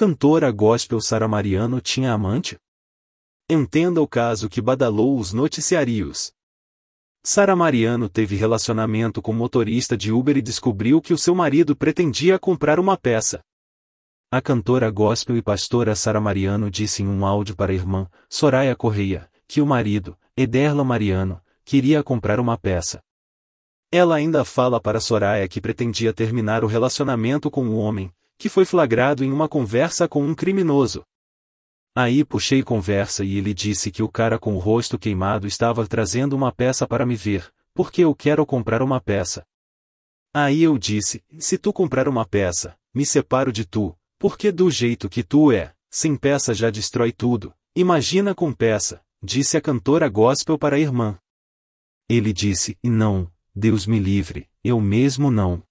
Cantora gospel Sara Mariano tinha amante? Entenda o caso que badalou os noticiários. Sara Mariano teve relacionamento com motorista de Uber e descobriu que o seu marido pretendia comprar uma peça. A cantora gospel e pastora Sara Mariano disse em um áudio para a irmã, Soraya Correia, que o marido, Ederla Mariano, queria comprar uma peça. Ela ainda fala para Soraya que pretendia terminar o relacionamento com o homem, que foi flagrado em uma conversa com um criminoso. Aí puxei conversa e ele disse que o cara com o rosto queimado estava trazendo uma peça para me ver, porque eu quero comprar uma peça. Aí eu disse: se tu comprar uma peça, me separo de tu, porque do jeito que tu é, sem peça já destrói tudo, imagina com peça, disse a cantora gospel para a irmã. Ele disse: não, Deus me livre, eu mesmo não.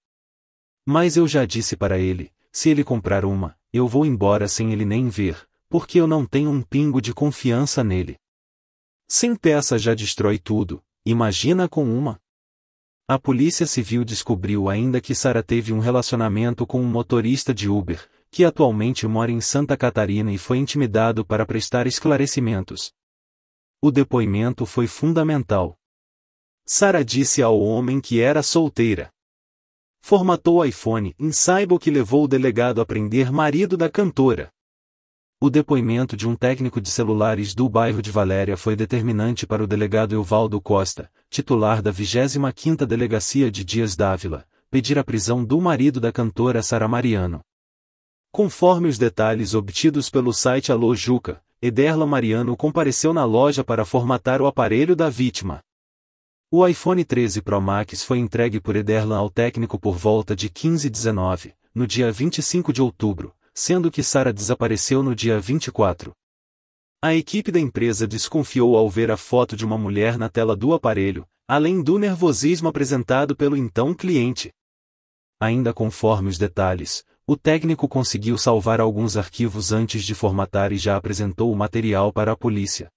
Mas eu já disse para ele: se ele comprar uma, eu vou embora sem ele nem ver, porque eu não tenho um pingo de confiança nele. Sem peça já destrói tudo, imagina com uma. A polícia civil descobriu ainda que Sara teve um relacionamento com um motorista de Uber, que atualmente mora em Santa Catarina e foi intimidado para prestar esclarecimentos. O depoimento foi fundamental. Sara disse ao homem que era solteira formatou o iPhone em saiba o que levou o delegado a prender marido da cantora. O depoimento de um técnico de celulares do bairro de Valéria foi determinante para o delegado Euvaldo Costa, titular da 25ª Delegacia de Dias Dávila, pedir a prisão do marido da cantora Sara Mariano. Conforme os detalhes obtidos pelo site Alô Juca, Ederla Mariano compareceu na loja para formatar o aparelho da vítima. O iPhone 13 Pro Max foi entregue por Ederlan ao técnico por volta de 15h19, no dia 25 de outubro, sendo que Sara desapareceu no dia 24. A equipe da empresa desconfiou ao ver a foto de uma mulher na tela do aparelho, além do nervosismo apresentado pelo então cliente. Ainda conforme os detalhes, o técnico conseguiu salvar alguns arquivos antes de formatar e já apresentou o material para a polícia.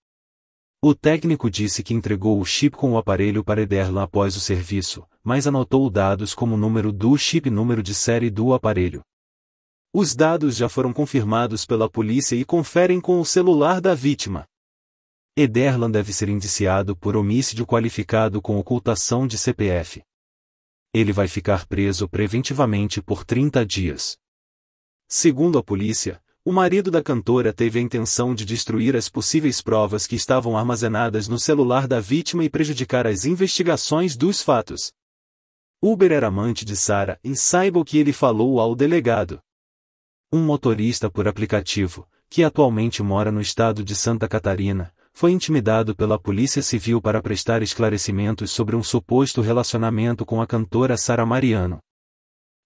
O técnico disse que entregou o chip com o aparelho para Ederlan após o serviço, mas anotou dados como número do chip e número de série do aparelho. Os dados já foram confirmados pela polícia e conferem com o celular da vítima. Ederlan deve ser indiciado por homicídio qualificado com ocultação de CPF. Ele vai ficar preso preventivamente por 30 dias. Segundo a polícia, o marido da cantora teve a intenção de destruir as possíveis provas que estavam armazenadas no celular da vítima e prejudicar as investigações dos fatos. Uber era amante de Sara e saiba o que ele falou ao delegado. Um motorista por aplicativo, que atualmente mora no estado de Santa Catarina, foi intimidado pela Polícia Civil para prestar esclarecimentos sobre um suposto relacionamento com a cantora Sara Mariano.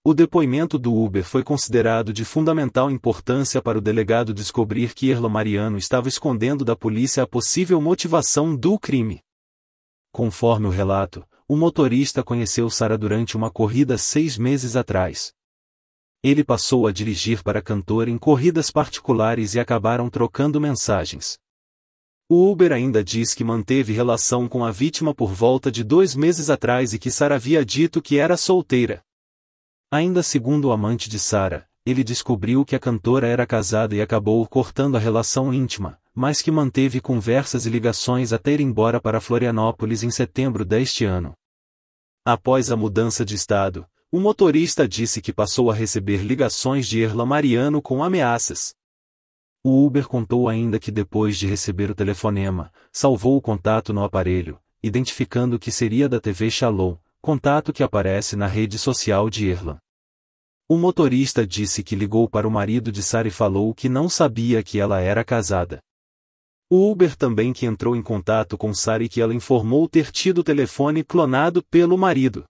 O depoimento do Uber foi considerado de fundamental importância para o delegado descobrir que Erlo Mariano estava escondendo da polícia a possível motivação do crime. Conforme o relato, o motorista conheceu Sara durante uma corrida seis meses atrás. Ele passou a dirigir para a cantora em corridas particulares e acabaram trocando mensagens. O Uber ainda diz que manteve relação com a vítima por volta de dois meses atrás e que Sara havia dito que era solteira. Ainda segundo o amante de Sara, ele descobriu que a cantora era casada e acabou cortando a relação íntima, mas que manteve conversas e ligações até ir embora para Florianópolis em setembro deste ano. Após a mudança de estado, o motorista disse que passou a receber ligações de Erla Mariano com ameaças. O Uber contou ainda que depois de receber o telefonema, salvou o contato no aparelho, identificando que seria da TV Shalom, contato que aparece na rede social de Erlan. O motorista disse que ligou para o marido de Sara e falou que não sabia que ela era casada. O Uber também que entrou em contato com Sara e que ela informou ter tido o telefone clonado pelo marido.